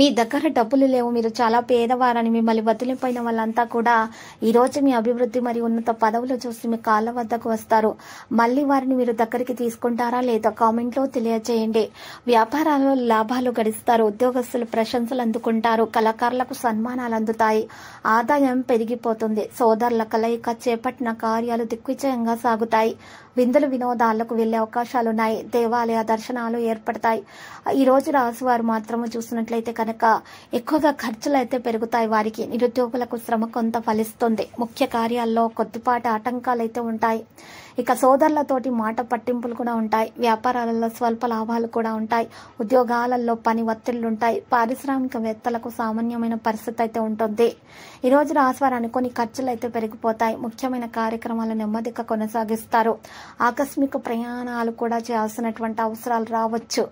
మీ దగ్గర డబ్బులు లేవు మీరు చాలా పేదవారని మిమ్మల్ని వదిలిపోయిన వాళ్ళంతా కూడా ఈరోజు మీ అభివృద్ధి మరియు ఉన్నత పదవులు చూసి మీ కాళ్ళ వద్దకు వస్తారు మళ్ళీ వారిని మీరు దగ్గరికి తీసుకుంటారా లేదా కామెంట్లో తెలియజేయండి వ్యాపారాలలో లాభాలు గడిస్తారు ఉద్యోగస్తులు ప్రశంసలు అందుకుంటారు కళాకారులకు సన్మానాలు అందుతాయి ఆదాయం పెరిగిపోతుంది సోదరుల కలయిక చేపట్టిన కార్యాలు దిగ్విజయంగా సాగుతాయి విందులు వినోదాలకు వెళ్లే అవకాశాలున్నాయి దేవాలయ దర్శనాలు ఏర్పడతాయి ఈ రోజు వారు మాత్రము చూసినట్లయితే కనుక ఎక్కువగా ఖర్చులు అయితే పెరుగుతాయి వారికి నిరుద్యోగులకు శ్రమ కొంత ఫలిస్తుంది ముఖ్య కార్యాల్లో కొద్దిపాటి ఆటంకాలు అయితే ఉంటాయి ఇక సోదరులతోటి మాట పట్టింపులు కూడా ఉంటాయి వ్యాపారాలలో స్వల్ప లాభాలు కూడా ఉంటాయి ఉద్యోగాలలో పని ఒత్తిళ్లు ఉంటాయి పారిశ్రామికవేత్తలకు సామాన్యమైన పరిస్థితి అయితే ఉంటుంది రోజు రాశివారు కొన్ని ఖర్చులు అయితే పెరిగిపోతాయి ముఖ్యమైన కార్యక్రమాలు నెమ్మదిగా కొనసాగిస్తారు ఆకస్మిక ప్రయాణాలు కూడా చేయాల్సినటువంటి అవసరాలు రావచ్చు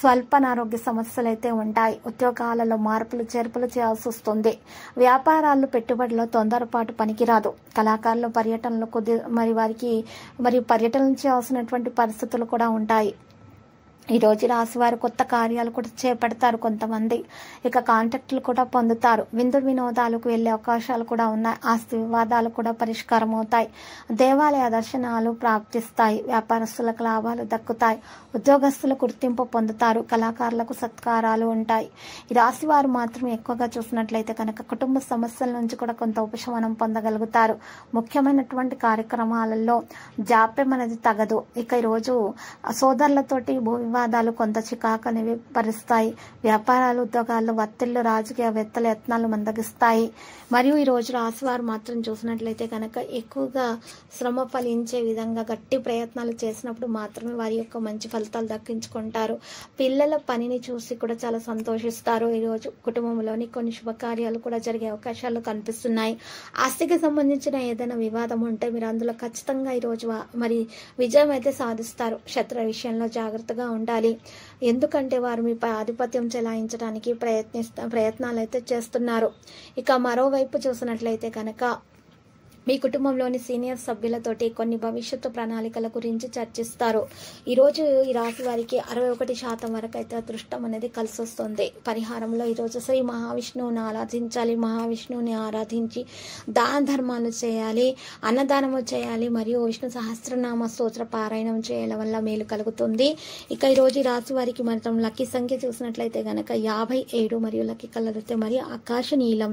స్వల్ప అనారోగ్య సమస్యలు అయితే ఉంటాయి ఉద్యోగ స్వల్పకాలలో మార్పులు చేర్పులు చేయాల్సి వస్తుంది వ్యాపారాలు పెట్టుబడిలో తొందరపాటు పనికిరాదు కళాకారులు పర్యటనలు కొద్ది మరి వారికి మరియు పర్యటనలు చేయాల్సినటువంటి పరిస్థితులు కూడా ఉంటాయి ఈరోజు రాశివారు కొత్త కార్యాలు కూడా చేపడతారు కొంతమంది ఇక కాంటాక్ట్లు కూడా పొందుతారు విందు వినోదాలకు వెళ్ళే అవకాశాలు కూడా ఉన్నాయి ఆస్తి వివాదాలు కూడా పరిష్కారం అవుతాయి దేవాలయ దర్శనాలు ప్రాప్తిస్తాయి వ్యాపారస్తులకు లాభాలు దక్కుతాయి ఉద్యోగస్తులు గుర్తింపు పొందుతారు కళాకారులకు సత్కారాలు ఉంటాయి ఈ రాశి వారు మాత్రం ఎక్కువగా చూసినట్లయితే కనుక కుటుంబ సమస్యల నుంచి కూడా కొంత ఉపశమనం పొందగలుగుతారు ముఖ్యమైనటువంటి కార్యక్రమాలలో జాప్యం అనేది తగదు ఇక ఈరోజు సోదరులతోటి భూమి సంవాదాలు కొంత చికాకుని పరుస్తాయి వ్యాపారాలు ఉద్యోగాలు రాజకీయ వ్యత్తల యత్నాలు మందగిస్తాయి మరియు ఈ రోజు రాశివారు మాత్రం చూసినట్లయితే కనుక ఎక్కువగా శ్రమ ఫలించే విధంగా గట్టి ప్రయత్నాలు చేసినప్పుడు మాత్రమే వారి యొక్క మంచి ఫలితాలు దక్కించుకుంటారు పిల్లల పనిని చూసి కూడా చాలా సంతోషిస్తారు ఈరోజు కుటుంబంలోని కొన్ని శుభకార్యాలు కూడా జరిగే అవకాశాలు కనిపిస్తున్నాయి ఆస్తికి సంబంధించిన ఏదైనా వివాదం ఉంటే మీరు అందులో ఖచ్చితంగా ఈరోజు మరి విజయం అయితే సాధిస్తారు శత్రు విషయంలో జాగ్రత్తగా ఉండాలి ఉండాలి ఎందుకంటే వారు మీ ఆధిపత్యం చెలాయించడానికి ప్రయత్నిస్తా ప్రయత్నాలు అయితే చేస్తున్నారు ఇక మరోవైపు చూసినట్లయితే కనుక మీ కుటుంబంలోని సీనియర్ సభ్యులతోటి కొన్ని భవిష్యత్తు ప్రణాళికల గురించి చర్చిస్తారు ఈరోజు ఈ రాశి వారికి అరవై ఒకటి శాతం వరకు అయితే అదృష్టం అనేది కలిసి వస్తుంది పరిహారంలో ఈరోజు శ్రీ మహావిష్ణువుని ఆరాధించాలి మహావిష్ణువుని ఆరాధించి దాన ధర్మాలు చేయాలి అన్నదానము చేయాలి మరియు విష్ణు సహస్రనామ స్తోత్ర పారాయణం చేయడం వల్ల మేలు కలుగుతుంది ఇక ఈరోజు ఈ రాశి వారికి మనం లక్కీ సంఖ్య చూసినట్లయితే గనక యాభై ఏడు మరియు లక్కీ కలర్ అయితే మరి ఆకాశ నీలం